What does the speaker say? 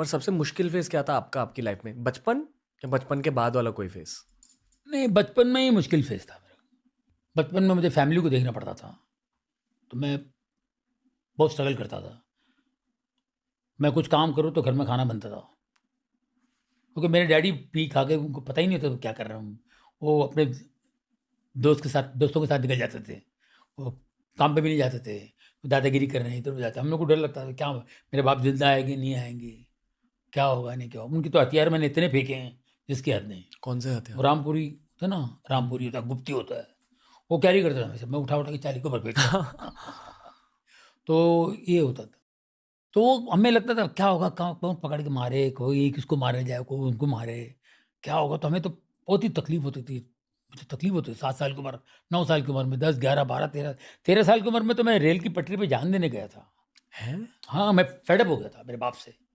पर सबसे मुश्किल फेज क्या था आपका आपकी लाइफ में बचपन या बचपन के बाद वाला कोई फेज नहीं बचपन में ही मुश्किल फेज था मेरा बचपन में मुझे फैमिली को देखना पड़ता था तो मैं बहुत स्ट्रगल करता था मैं कुछ काम करूँ तो घर में खाना बनता था क्योंकि मेरे डैडी पी खा के उनको पता ही नहीं होता तो क्या कर रहा हूँ वो अपने दोस्त के साथ दोस्तों के साथ निकल जाते थे वो काम पे भी नहीं जाते थे दादागिरी कर रहे हैं इधर तो उधर जाते हम लोग को डर लगता था क्या मेरे बाप जिंदा आएंगे नहीं आएंगे क्या होगा नहीं क्या होगा उनकी तो हथियार मैंने इतने फेंके हैं जिसकी हद नहीं कौन से हथियार रामपुरी है ना रामपुरी होता है गुप्ती होता है वो कैरी करता था मैं उठा उठा के चाली को भर तो ये होता था तो हमें लगता था क्या होगा कहाँ कौन पकड़ के मारे कोई किसको मारे जाए कोई उनको मारे क्या होगा तो हमें तो बहुत ही तकलीफ होती थी मुझे तकलीफ होती थी सात साल की उम्र नौ साल की उम्र में दस ग्यारह बारह तेरह तेरह साल की उम्र में तो मैं रेल की पटरी पर जान देने गया था है हाँ मैं फेडअप हो गया था मेरे बाप से